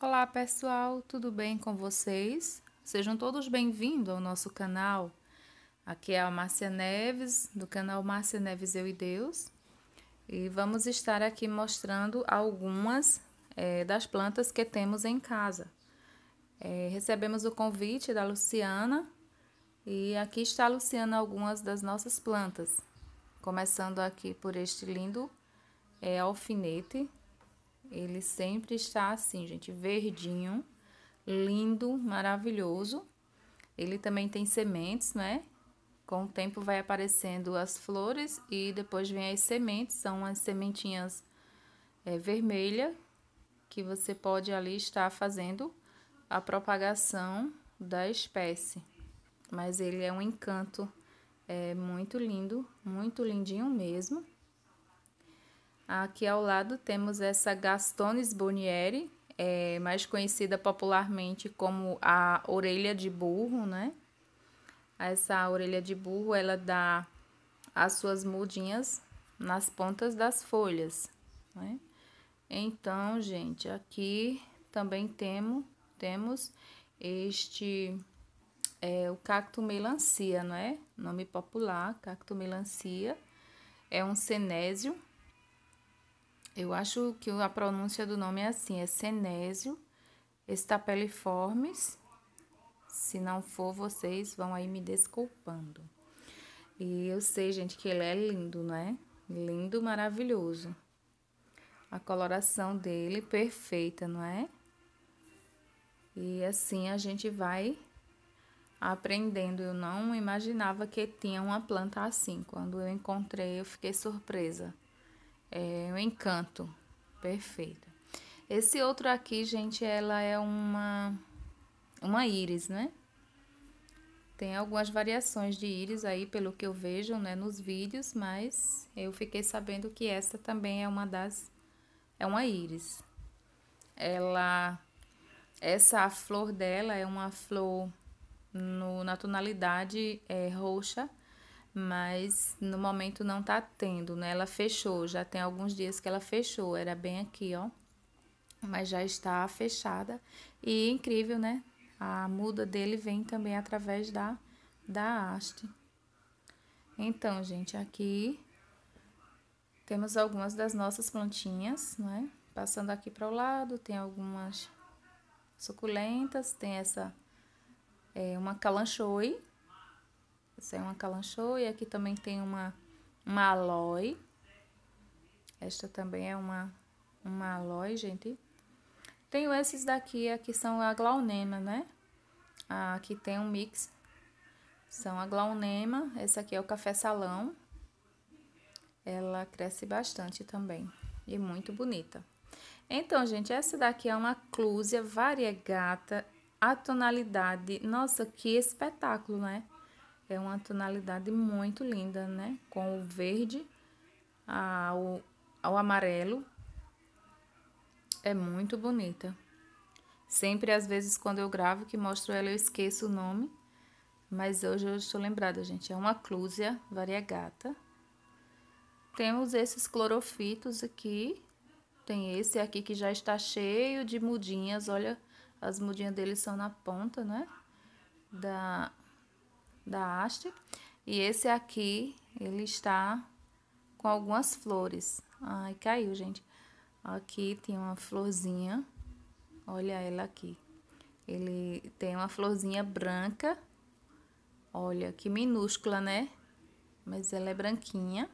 Olá pessoal, tudo bem com vocês? Sejam todos bem-vindos ao nosso canal. Aqui é a Márcia Neves, do canal Márcia Neves Eu e Deus. E vamos estar aqui mostrando algumas é, das plantas que temos em casa. É, recebemos o convite da Luciana e aqui está a Luciana algumas das nossas plantas. Começando aqui por este lindo é, alfinete ele sempre está assim, gente, verdinho, lindo, maravilhoso. Ele também tem sementes, né? Com o tempo vai aparecendo as flores e depois vem as sementes, são as sementinhas é, vermelha que você pode ali estar fazendo a propagação da espécie. Mas ele é um encanto, é muito lindo, muito lindinho mesmo. Aqui ao lado temos essa Gastones Bonieri, é, mais conhecida popularmente como a orelha de burro, né? Essa orelha de burro, ela dá as suas mudinhas nas pontas das folhas, né? Então, gente, aqui também temos, temos este, é, o cacto melancia, não é? Nome popular, cacto melancia. É um cenésio, eu acho que a pronúncia do nome é assim, é Senésio estapeliformes. Se não for, vocês vão aí me desculpando. E eu sei, gente, que ele é lindo, né? Lindo, maravilhoso. A coloração dele perfeita, não é? E assim a gente vai aprendendo. Eu não imaginava que tinha uma planta assim. Quando eu encontrei, eu fiquei surpresa. É encanto. Perfeito. Esse outro aqui, gente, ela é uma uma íris, né? Tem algumas variações de íris aí, pelo que eu vejo, né, nos vídeos, mas eu fiquei sabendo que essa também é uma das é uma íris. Ela essa a flor dela é uma flor no, na tonalidade é, roxa mas no momento não tá tendo, né? Ela fechou, já tem alguns dias que ela fechou, era bem aqui, ó. Mas já está fechada e incrível, né? A muda dele vem também através da da haste. Então, gente, aqui temos algumas das nossas plantinhas, né? Passando aqui para o lado, tem algumas suculentas, tem essa é, uma calanchoe, essa é uma calanchou E aqui também tem uma, uma aloe. Esta também é uma, uma aloe, gente. Tenho esses daqui, aqui são a glaunema, né? Aqui tem um mix. São a glaunema. essa aqui é o café salão. Ela cresce bastante também. E muito bonita. Então, gente, essa daqui é uma clúzia variegata. A tonalidade, nossa, que espetáculo, né? É uma tonalidade muito linda, né? Com o verde ao, ao amarelo. É muito bonita. Sempre, às vezes, quando eu gravo, que mostro ela, eu esqueço o nome. Mas hoje eu estou lembrada, gente. É uma clúzia variegata. Temos esses clorofitos aqui. Tem esse aqui que já está cheio de mudinhas. Olha, as mudinhas deles são na ponta, né? Da, da haste. E esse aqui, ele está com algumas flores. Ai, caiu, gente. Aqui tem uma florzinha. Olha ela aqui. Ele tem uma florzinha branca. Olha, que minúscula, né? Mas ela é branquinha.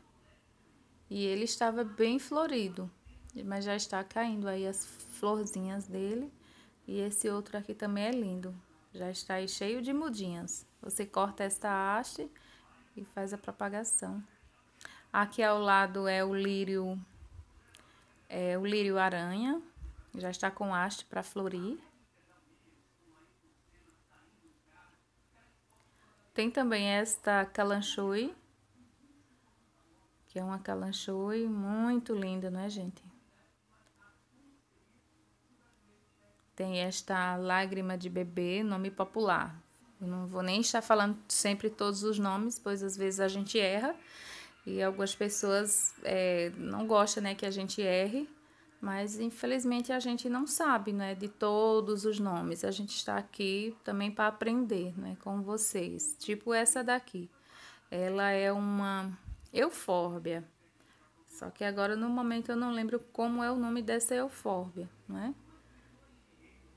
E ele estava bem florido. Mas já está caindo aí as florzinhas dele. E esse outro aqui também é lindo já está aí cheio de mudinhas. Você corta esta haste e faz a propagação. Aqui ao lado é o lírio, é o lírio aranha, já está com haste para florir. Tem também esta calanchoe, que é uma calanchoe muito linda, não é, gente? Tem esta lágrima de bebê, nome popular. Eu não vou nem estar falando sempre todos os nomes, pois às vezes a gente erra e algumas pessoas é, não gostam né, que a gente erre, mas infelizmente a gente não sabe né, de todos os nomes. A gente está aqui também para aprender né, com vocês. Tipo essa daqui. Ela é uma eufórbia. Só que agora no momento eu não lembro como é o nome dessa eufórbia, não é?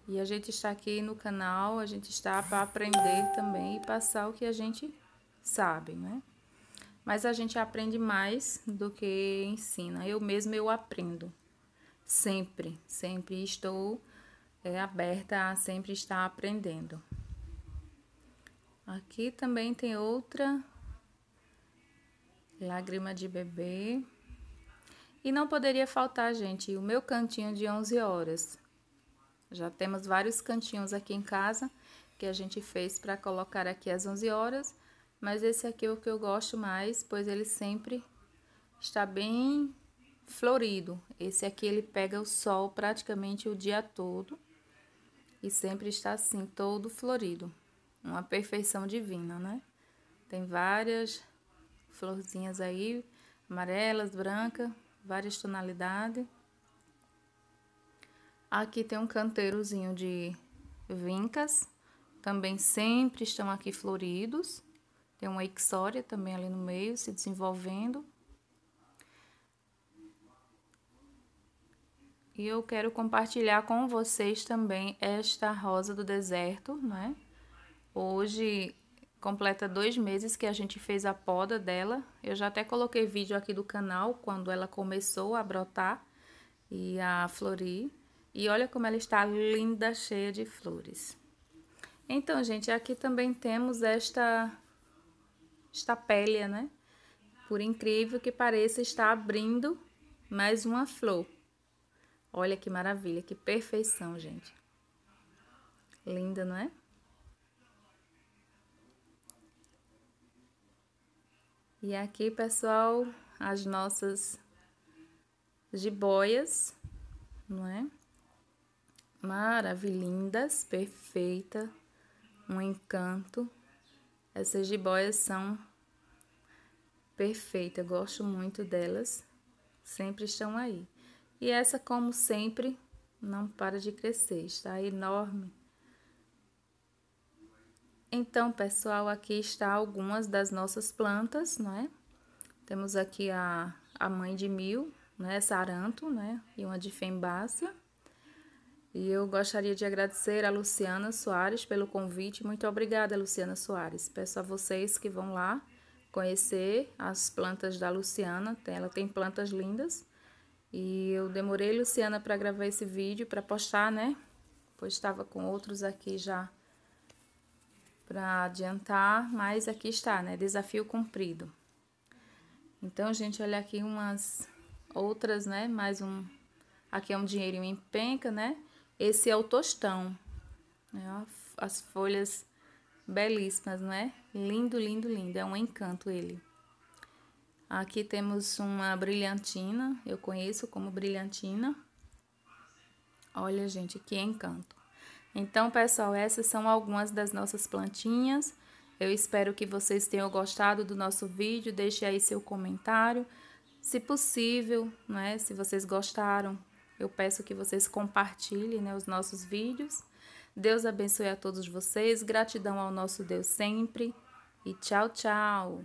E a gente está aqui no canal, a gente está para aprender também e passar o que a gente sabe, né? Mas a gente aprende mais do que ensina. Eu mesmo eu aprendo. Sempre, sempre estou é, aberta a sempre estar aprendendo. Aqui também tem outra lágrima de bebê. E não poderia faltar, gente, o meu cantinho de 11 horas. Já temos vários cantinhos aqui em casa que a gente fez para colocar aqui às 11 horas, mas esse aqui é o que eu gosto mais, pois ele sempre está bem florido. Esse aqui ele pega o sol praticamente o dia todo e sempre está assim, todo florido. Uma perfeição divina, né? Tem várias florzinhas aí, amarelas, branca, várias tonalidades. Aqui tem um canteirozinho de vincas, também sempre estão aqui floridos. Tem uma ixória também ali no meio, se desenvolvendo. E eu quero compartilhar com vocês também esta rosa do deserto, né? Hoje completa dois meses que a gente fez a poda dela. Eu já até coloquei vídeo aqui do canal quando ela começou a brotar e a florir. E olha como ela está linda, cheia de flores. Então, gente, aqui também temos esta, esta pélia, né? Por incrível que pareça, está abrindo mais uma flor. Olha que maravilha, que perfeição, gente. Linda, não é? E aqui, pessoal, as nossas jiboias, não é? maravilhindas, perfeita, um encanto. Essas jiboias são perfeitas, eu gosto muito delas, sempre estão aí. E essa, como sempre, não para de crescer, está enorme. Então, pessoal, aqui está algumas das nossas plantas, não é? Temos aqui a, a mãe de mil, né? Saranto, né? E uma de fembácea. E eu gostaria de agradecer a Luciana Soares pelo convite. Muito obrigada, Luciana Soares. Peço a vocês que vão lá conhecer as plantas da Luciana. Ela tem plantas lindas. E eu demorei, Luciana, para gravar esse vídeo, para postar, né? Pois estava com outros aqui já para adiantar, mas aqui está, né? Desafio cumprido. Então, gente, olha aqui umas outras, né? Mais um... Aqui é um dinheirinho em penca, né? Esse é o tostão. É, as folhas belíssimas, não é? Lindo, lindo, lindo. É um encanto ele. Aqui temos uma brilhantina. Eu conheço como brilhantina. Olha, gente, que encanto. Então, pessoal, essas são algumas das nossas plantinhas. Eu espero que vocês tenham gostado do nosso vídeo. Deixe aí seu comentário. Se possível, né? Se vocês gostaram, eu peço que vocês compartilhem né, os nossos vídeos. Deus abençoe a todos vocês. Gratidão ao nosso Deus sempre. E tchau, tchau.